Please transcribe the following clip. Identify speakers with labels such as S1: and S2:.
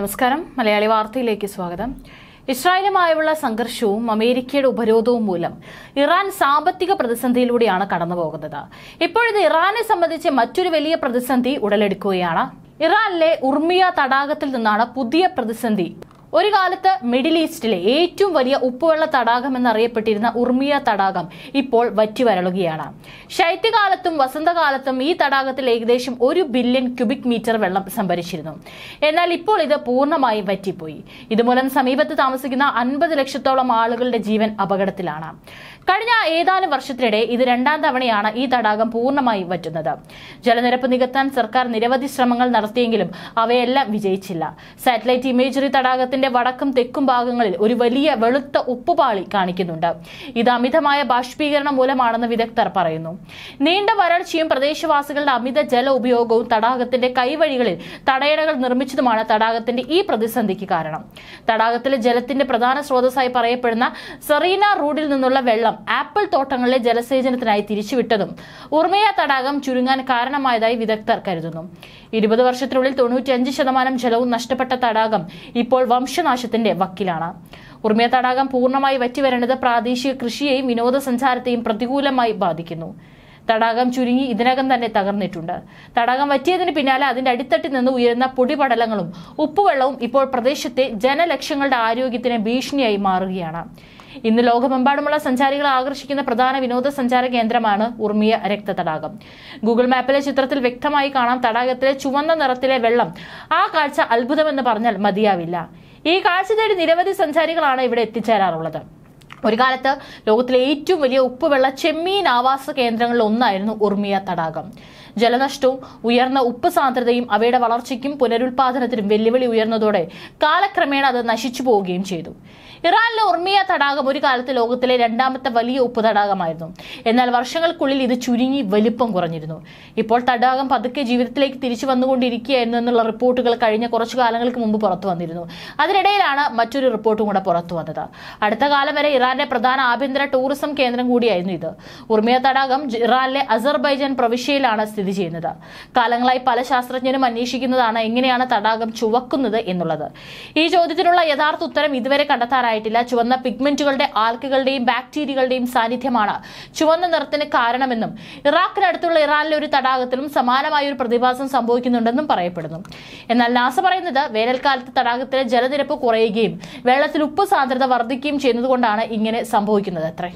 S1: നമസ്കാരം മലയാളി വാർത്തയിലേക്ക് സ്വാഗതം ഇസ്രായേലുമായുള്ള സംഘർഷവും അമേരിക്കയുടെ ഉപരോധവും മൂലം ഇറാൻ സാമ്പത്തിക പ്രതിസന്ധിയിലൂടെയാണ് കടന്നുപോകുന്നത് ഇപ്പോഴത്തെ ഇറാനെ സംബന്ധിച്ച് മറ്റൊരു വലിയ പ്രതിസന്ധി ഉടലെടുക്കുകയാണ് ഇറാനിലെ ഉർമിയ തടാകത്തിൽ നിന്നാണ് പുതിയ പ്രതിസന്ധി ഒരു കാലത്ത് മിഡിൽ ഈസ്റ്റിലെ ഏറ്റവും വലിയ ഉപ്പുവെള്ള തടാകം എന്നറിയപ്പെട്ടിരുന്ന ഉർമിയ തടാകം ഇപ്പോൾ വറ്റിവരളുകയാണ് ശൈത്യകാലത്തും വസന്തകാലത്തും ഈ തടാകത്തിൽ ഏകദേശം ഒരു ബില്യൺ ക്യൂബിക് മീറ്റർ വെള്ളം സംഭരിച്ചിരുന്നു എന്നാൽ ഇപ്പോൾ ഇത് പൂർണ്ണമായും വറ്റിപ്പോയി ഇതുമൂലം സമീപത്ത് താമസിക്കുന്ന അൻപത് ലക്ഷത്തോളം ആളുകളുടെ ജീവൻ അപകടത്തിലാണ് കഴിഞ്ഞ ഏതാനും വർഷത്തിനിടെ ഇത് രണ്ടാം തവണയാണ് ഈ തടാകം പൂർണ്ണമായും വറ്റുന്നത് ജലനിരപ്പ് നികത്താൻ സർക്കാർ നിരവധി ശ്രമങ്ങൾ നടത്തിയെങ്കിലും അവയെല്ലാം വിജയിച്ചില്ല സാറ്റലൈറ്റ് ഇമേജറി തടാകത്തിന് മുഖത്തിന്റെ വടക്കും തെക്കും ഭാഗങ്ങളിൽ ഒരു വലിയ വെളുത്ത ഉപ്പുപാളി കാണിക്കുന്നുണ്ട് ഇത് അമിതമായ ബാഷ്പീകരണം മൂലമാണെന്ന് വിദഗ്ധർ പറയുന്നു നീണ്ട വരൾച്ചയും പ്രദേശവാസികളുടെ അമിത ജല ഉപയോഗവും തടാകത്തിന്റെ കൈവഴികളിൽ തടയണകൾ നിർമ്മിച്ചതുമാണ് തടാകത്തിന്റെ ഈ പ്രതിസന്ധിക്ക് കാരണം തടാകത്തിലെ ജലത്തിന്റെ പ്രധാന സ്രോതസ്സായി പറയപ്പെടുന്ന സെറീന റൂഡിൽ നിന്നുള്ള വെള്ളം ആപ്പിൾ തോട്ടങ്ങളിലെ ജലസേചനത്തിനായി തിരിച്ചുവിട്ടതും ഉർമയ തടാകം ചുരുങ്ങാൻ കാരണമായതായി വിദഗ്ധർ കരുതുന്നു ഇരുപത് വർഷത്തിനുള്ളിൽ തൊണ്ണൂറ്റിയഞ്ച് ശതമാനം ജലവും നഷ്ടപ്പെട്ട തടാകം ഇപ്പോൾ വംശ വംശനാശത്തിന്റെ വക്കിലാണ് ഉർമിയ തടാകം പൂർണ്ണമായി വറ്റിവരേണ്ടത് പ്രാദേശിക കൃഷിയെയും വിനോദസഞ്ചാരത്തെയും പ്രതികൂലമായി ബാധിക്കുന്നു തടാകം ചുരുങ്ങി ഇതിനകം തന്നെ തകർന്നിട്ടുണ്ട് തടാകം വറ്റിയതിന് പിന്നാലെ അതിന്റെ അടിത്തട്ടിൽ നിന്ന് ഉയരുന്ന പൊടിപടലങ്ങളും ഉപ്പുവെള്ളവും ഇപ്പോൾ പ്രദേശത്തെ ജനലക്ഷങ്ങളുടെ ആരോഗ്യത്തിന് ഭീഷണിയായി മാറുകയാണ് ഇന്ന് ലോകമെമ്പാടുമുള്ള സഞ്ചാരികളെ ആകർഷിക്കുന്ന പ്രധാന വിനോദസഞ്ചാര കേന്ദ്രമാണ് ഉർമിയ രക്തതടാകം ഗൂഗിൾ മാപ്പിലെ ചിത്രത്തിൽ വ്യക്തമായി കാണാം തടാകത്തിലെ ചുവന്ന നിറത്തിലെ വെള്ളം ആ കാഴ്ച അത്ഭുതമെന്ന് പറഞ്ഞാൽ മതിയാവില്ല ഈ കാഴ്ച തേടി നിരവധി സഞ്ചാരികളാണ് ഇവിടെ എത്തിച്ചേരാറുള്ളത് ഒരു കാലത്ത് ലോകത്തിലെ ഏറ്റവും വലിയ ഉപ്പുവെള്ള ചെമ്മീൻ ആവാസ കേന്ദ്രങ്ങളിൽ ഒന്നായിരുന്നു ഉർമിയ തടാകം ജലനഷ്ടവും ഉയർന്ന ഉപ്പ് സാന്ദ്രതയും അവയുടെ വളർച്ചയ്ക്കും പുനരുൽപാദനത്തിനും വെല്ലുവിളി ഉയർന്നതോടെ കാലക്രമേണ അത് നശിച്ചു പോവുകയും ചെയ്തു ഇറാനിലെ ഉർമിയ തടാകം ഒരു കാലത്ത് ലോകത്തിലെ രണ്ടാമത്തെ വലിയ ഉപ്പ് തടാകമായിരുന്നു എന്നാൽ വർഷങ്ങൾക്കുള്ളിൽ ഇത് ചുരുങ്ങി വലിപ്പം കുറഞ്ഞിരുന്നു ഇപ്പോൾ തടാകം പതുക്കെ ജീവിതത്തിലേക്ക് തിരിച്ചു വന്നുകൊണ്ടിരിക്കുകയായിരുന്നു എന്നുള്ള റിപ്പോർട്ടുകൾ കഴിഞ്ഞ കുറച്ചു കാലങ്ങൾക്ക് മുമ്പ് പുറത്തു വന്നിരുന്നു അതിനിടയിലാണ് മറ്റൊരു റിപ്പോർട്ടും കൂടെ പുറത്തു വന്നത് അടുത്ത കാലം വരെ ഇറാന്റെ പ്രധാന ആഭ്യന്തര ടൂറിസം കേന്ദ്രം കൂടിയായിരുന്നു ഇത് ഉർമിയ തടാകം ഇറാനിലെ അസർബൈജാൻ പ്രവിശ്യയിലാണ് സ്ഥിതി സ്ഥിതി ചെയ്യുന്നത് കാലങ്ങളായി പല ശാസ്ത്രജ്ഞരും അന്വേഷിക്കുന്നതാണ് എങ്ങനെയാണ് തടാകം ചുവക്കുന്നത് എന്നുള്ളത് ഈ ചോദ്യത്തിനുള്ള യഥാർത്ഥ ഉത്തരം ഇതുവരെ കണ്ടെത്താനായിട്ടില്ല ചുവന്ന പിഗ്മെന്റുകളുടെ ആൽക്കുകളുടെയും ബാക്ടീരിയകളുടെയും സാന്നിധ്യമാണ് ചുവന്ന നിറത്തിന് കാരണമെന്നും ഇറാഖിനടുത്തുള്ള ഇറാനിലെ ഒരു തടാകത്തിലും സമാനമായ ഒരു പ്രതിഭാസം സംഭവിക്കുന്നുണ്ടെന്നും പറയപ്പെടുന്നു എന്നാൽ നാസ പറയുന്നത് വേനൽക്കാലത്ത് തടാകത്തിലെ ജലനിരപ്പ് കുറയുകയും വെള്ളത്തിൽ ഉപ്പ് സാന്ദ്രത വർദ്ധിക്കുകയും ചെയ്യുന്നതുകൊണ്ടാണ് ഇങ്ങനെ സംഭവിക്കുന്നത് അത്രേ